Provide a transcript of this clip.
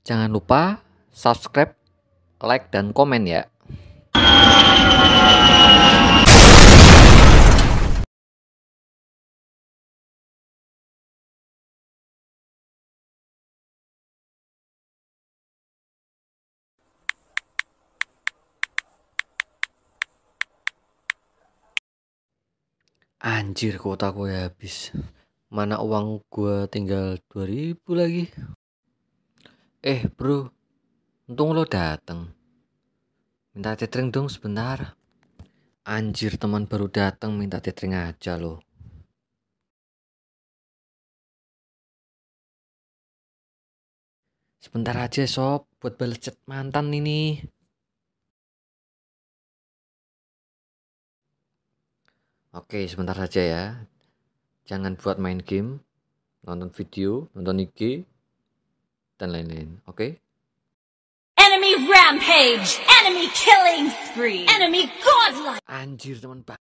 Jangan lupa subscribe, like, dan komen ya. Anjir kuota ya habis. Mana uang gue tinggal 2000 lagi. Eh bro, untung lo dateng. Minta tetring dong sebentar. Anjir teman baru dateng minta tetring aja lo. Sebentar aja sob, buat belecet mantan ini. Oke, sebentar saja ya. Jangan buat main game, nonton video, nonton IG, dan lain-lain. Oke? Okay? Enemy rampage, enemy killing spree, enemy godlike. Anjir teman pak.